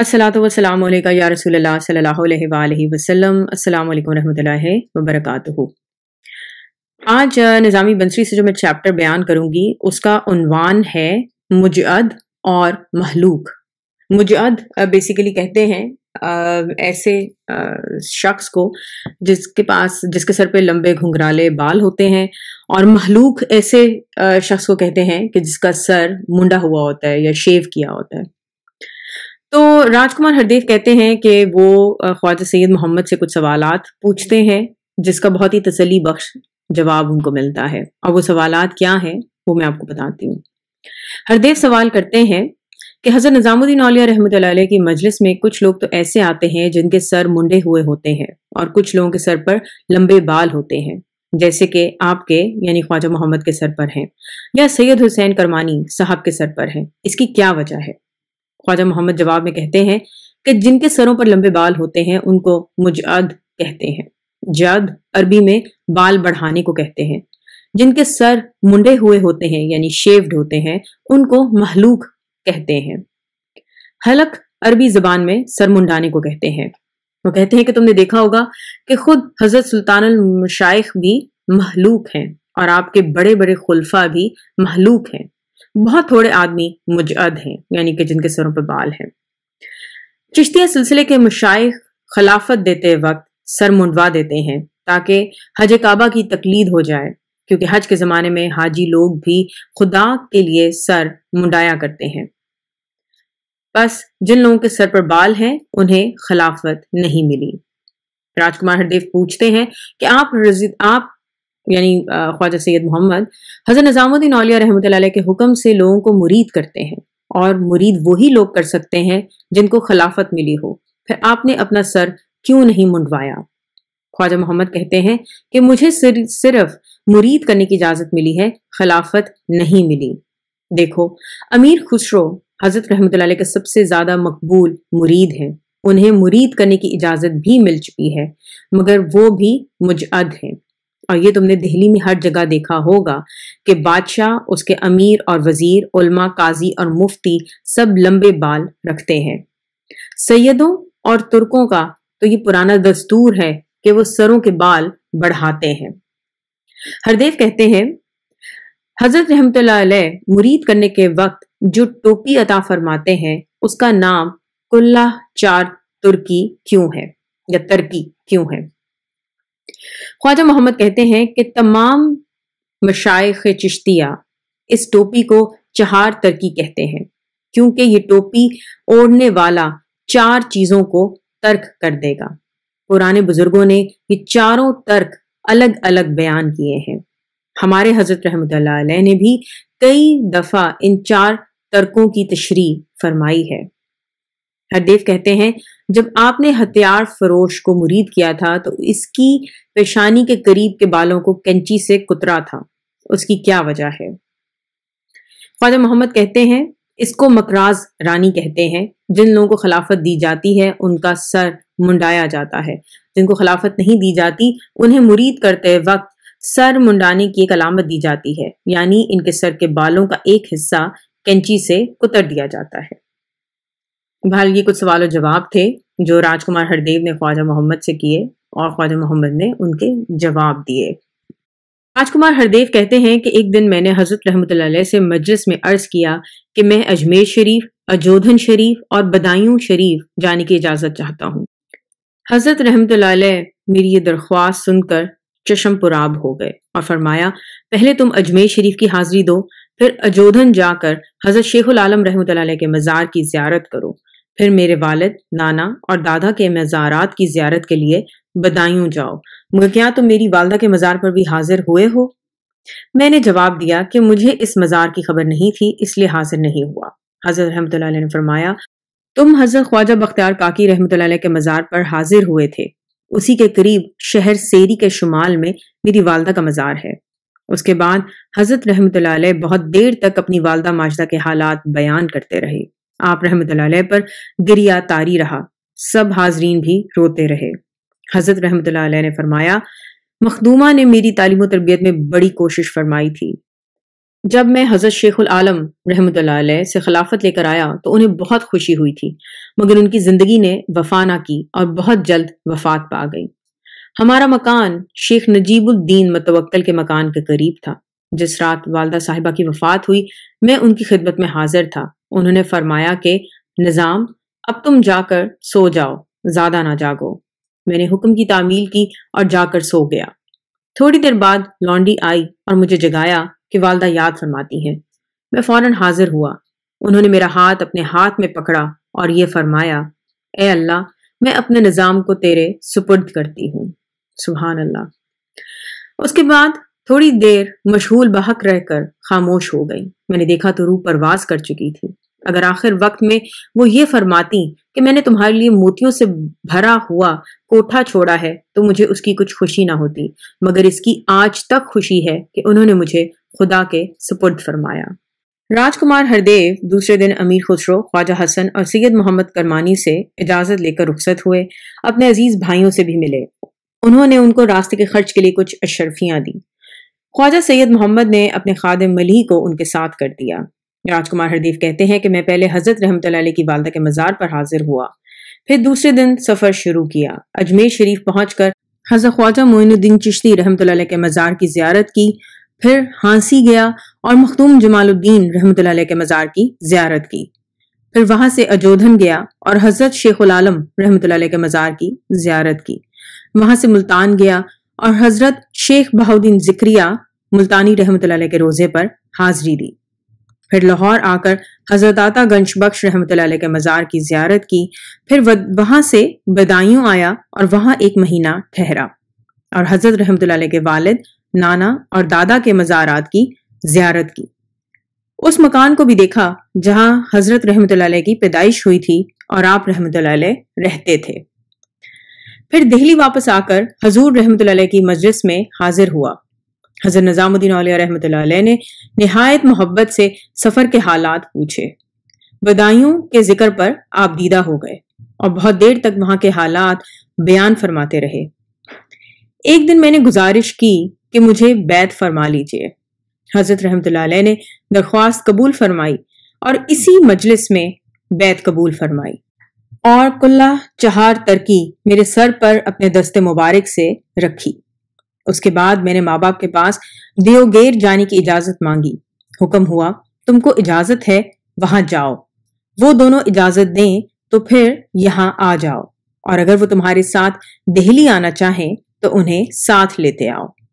असलातम या रसूल सल्लल्लाहु अलैहि वसल्लम अस्सलाम रहमतुल्लाहि आज निज़ामी uh, बंसरी से जो मैं चैप्टर बयान करूंगी उसका उनवान है मुजअद और महलूक मुजअद बेसिकली uh, कहते हैं uh, ऐसे शख्स को जिसके पास जिसके सर पे लंबे घुंघराले बाल होते हैं और महलूक ऐसे शख्स को कहते हैं कि जिसका सर मुंडा हुआ होता है या शेव किया होता है तो राजकुमार हरदेव कहते हैं कि वो ख्वाजा सैद मोहम्मद से कुछ सवाल पूछते हैं जिसका बहुत ही तसली बख्श जवाब उनको मिलता है और वो सवाल क्या हैं वो मैं आपको बताती हूँ हरदेव सवाल करते हैं कि हज़रत निज़ामुद्दीन औलिया रहमत की मजलिस में कुछ लोग तो ऐसे आते हैं जिनके सर मुंडे हुए होते हैं और कुछ लोगों के सर पर लंबे बाल होते हैं जैसे कि आपके यानी ख्वाजा मोहम्मद के सर पर हैं या सैयद हुसैन करमानी साहब के सर पर हैं इसकी क्या वजह है ख्वाजा मोहम्मद जवाब में कहते हैं कि जिनके सरों पर लंबे बाल होते हैं उनको मुजाद कहते हैं जद अरबी में बाल बढ़ाने को कहते हैं जिनके सर मुंडे हुए होते हैं यानी शेव्ड होते हैं उनको महलूक कहते हैं हलक अरबी जबान में सर मुंडाने को कहते हैं वो कहते हैं कि तुमने देखा होगा कि खुद हजरत सुल्तान मुशाइख भी महलूक हैं और आपके बड़े बड़े खुल्फा भी महलूक हैं बहुत थोड़े आदमी मुजद हैं यानी कि जिनके सरों पर बाल हैं चिश्तिया सिलसिले के मुशाइ खिलाफत देते वक्त सर मुंडवा देते हैं ताकि हज काबा की तकलीद हो जाए क्योंकि हज के ज़माने में हाजी लोग भी खुदा के लिए सर मुंडाया करते हैं बस जिन लोगों के सर पर बाल हैं उन्हें खिलाफत नहीं मिली राजकुमार हरदेव पूछते हैं कि आप रजी, आप यानी ख्वाजा सैयद मोहम्मद हज़रत निज़ामुद्दीन अलिया रहमत के हुक्म से लोगों को मुरीद करते हैं और मुरीद वही लोग कर सकते हैं जिनको खिलाफत मिली हो फिर आपने अपना सर क्यों नहीं मुंडवाया ख्वाजा मोहम्मद कहते हैं कि मुझे सिर, सिर्फ मुरीद करने की इजाज़त मिली है खिलाफत नहीं मिली देखो अमीर खुसरो हज़रत रहमत के सबसे ज़्यादा मकबूल मुरीद हैं उन्हें मुरीद करने की इजाज़त भी मिल चुकी है मगर वो भी मुजअद हैं और ये तुमने दिल्ली में हर जगह देखा होगा कि बादशाह उसके अमीर और वजीर उल्मा काजी और मुफ्ती सब लंबे बाल रखते हैं सैयदों और तुर्कों का तो ये पुराना दस्तूर है कि वो सरों के बाल बढ़ाते हैं हरदेव कहते हैं हजरत रहमत मुरीद करने के वक्त जो टोपी अता फरमाते हैं उसका नाम कुल्ला चार तुर्की क्यों है या तर्की क्यों है ख्वाजा मोहम्मद कहते हैं कि तमाम मशाइ चिश्तिया इस टोपी को चहार तरकी कहते हैं क्योंकि ये टोपी ओढ़ने वाला चार चीज़ों को तर्क कर देगा पुराने बुजुर्गों ने ये चारों तर्क अलग अलग बयान किए हैं हमारे हजरत रहमत ने भी कई दफ़ा इन चार तर्कों की तशरी फरमाई है हरदेव कहते हैं जब आपने हथियार फरोश को मुरीद किया था तो इसकी पेशानी के करीब के बालों को कैंची से कुतरा था उसकी क्या वजह है ख्वाजा मोहम्मद कहते हैं इसको मकराज रानी कहते हैं जिन लोगों को खिलाफत दी जाती है उनका सर मुंडाया जाता है जिनको खिलाफत नहीं दी जाती उन्हें मुरीद करते वक्त सर मुंडाने की एक अलामत दी जाती है यानी इनके सर के बालों का एक हिस्सा कैंची से कुतर दिया जाता है बहरहाल ये कुछ सवाल और जवाब थे जो राजकुमार हरदेव ने ख्वाजा मोहम्मद से किए और ख्वाजा मोहम्मद ने उनके जवाब दिए राजकुमार हरदेव कहते हैं कि एक दिन मैंने हजरत रहमत से मजलिस में अर्ज किया कि मैं अजमेर शरीफ अजोधन शरीफ और बदायूं शरीफ जाने की इजाज़त चाहता हूँ हजरत रहमत मेरी ये दरख्वास्त सुनकर चशम पुराब हो गए और फरमाया पहले तुम अजमेर शरीफ की हाजिरी दो फिर अजोधन जाकर हजरत शेख उलम रहमत के मज़ार की ज्यारत करो फिर मेरे वालिद नाना और दादा के मज़ारात की ज्यारत के लिए बदायूं जाओ मगर क्या तुम मेरी वालदा के मज़ार पर भी हाजिर हुए हो मैंने जवाब दिया कि मुझे इस मज़ार की खबर नहीं थी इसलिए हाजिर नहीं हुआ हजरत रहमत ने फरमाया तुम हजरत ख्वाजा बख्तियार काकी रहमत के मज़ार पर हाजिर हुए थे उसी के करीब शहर सेरी के शुमाल में मेरी वालदा का मज़ार है उसके बाद हजरत रहमतल्ला बहुत देर तक अपनी वालदा माजदा के हालात बयान करते रहे आप रहमत पर गिरिया तारी रहा सब हाजरीन भी रोते रहे हजरत रहमत ने फरमाया मखदूमा ने मेरी तालीम तरबियत में बड़ी कोशिश फरमाई थी जब मैं हजरत शेखुल आलम रहमत से खिलाफत लेकर आया तो उन्हें बहुत खुशी हुई थी मगर उनकी ज़िंदगी ने वफा ना की और बहुत जल्द वफात पा गई हमारा मकान शेख नजीबुद्दीन मतवक्ल के मकान के करीब था जिस रात वालदा साहिबा की वफात हुई मैं उनकी खिदमत में हाजिर था उन्होंने फरमाया कि निज़ाम अब तुम जाकर सो जाओ ज्यादा ना जागो मैंने हुक्म की तामील की और जाकर सो गया थोड़ी देर बाद लॉन्डी आई और मुझे जगाया कि वालदा याद फरमाती हैं मैं फौरन हाजिर हुआ उन्होंने मेरा हाथ अपने हाथ में पकड़ा और ये फरमाया ए अल्लाह मैं अपने निज़ाम को तेरे सुपुर्द करती हूँ सुबहान अल्लाह उसके बाद थोड़ी देर मशहूल बहक रहकर खामोश हो गई मैंने देखा तो रूह परवास कर चुकी थी अगर आखिर वक्त में वो ये फरमाती कि मैंने तुम्हारे लिए मोतियों से भरा हुआ कोठा छोड़ा है तो मुझे उसकी कुछ खुशी ना होती मगर इसकी आज तक खुशी है कि उन्होंने मुझे खुदा के सुपुर्द फरमाया राजकुमार हरदेव दूसरे दिन अमीर खुसरो ख्वाजा हसन और सैयद मोहम्मद करमानी से इजाज़त लेकर रुखसत हुए अपने अजीज भाइयों से भी मिले उन्होंने उनको रास्ते के खर्च के लिए कुछ अशरफियाँ दी ख्वाजा सैयद मोहम्मद ने अपने खादिम मली को उनके साथ कर दिया राजकुमार हरदीफ कहते हैं कि मैं पहले हजरत रहमत की वालदा के मज़ार पर हाजिर हुआ फिर दूसरे दिन सफ़र शुरू किया अजमेर शरीफ पहुंचकर हजर हजरत ख्वाजा मोइनुद्दीन चिश्ती रहमत के मज़ार की ज्यारत की फिर हांसी गया और मखदूम जमालुद्दीन रहमत के मज़ार की ज्यारत की फिर वहां से अजोधन गया और हजरत शेख उलम रहमत के मज़ार की ज्यारत की वहां से मुल्तान गया और हजरत शेख बहाउद्दीन जिक्रिया मुल्तानी रहमत के रोजे पर हाजिरी दी फिर लाहौर आकर हजरत आता गंज बख्श रहमत के मज़ार की जियारत की फिर वहां से बदायूं आया और वहां एक महीना ठहरा और हजरत रहमत के वालिद नाना और दादा के मज़ारात की जियारत की उस मकान को भी देखा जहां हजरत रहमत की पैदाइश हुई थी और आप रहमत रहते थे फिर दिल्ली वापस आकर हजूर रहमत की मजलिस में हाजिर हुआ हजर निज़ामुद्दीन रहमत ने नहायत मोहब्बत से सफ़र के हालात पूछे बदायूं के जिक्र पर आप दीदा हो गए और बहुत देर तक वहां के हालात बयान फरमाते रहे एक दिन मैंने गुजारिश की कि मुझे बैत फरमा लीजिए हजरत रहमत ने दरख्वास्त कबूल फरमाई और इसी मजलिस में बैत कबूल फरमाई और कुल्ला चहार तरकी मेरे सर पर अपने दस्ते मुबारक से रखी उसके बाद मैंने माँ बाप के पास दियोगेर जाने की इजाजत मांगी हुक्म हुआ तुमको इजाजत है वहां जाओ वो दोनों इजाजत दें तो फिर यहाँ आ जाओ और अगर वो तुम्हारे साथ दिल्ली आना चाहें तो उन्हें साथ लेते आओ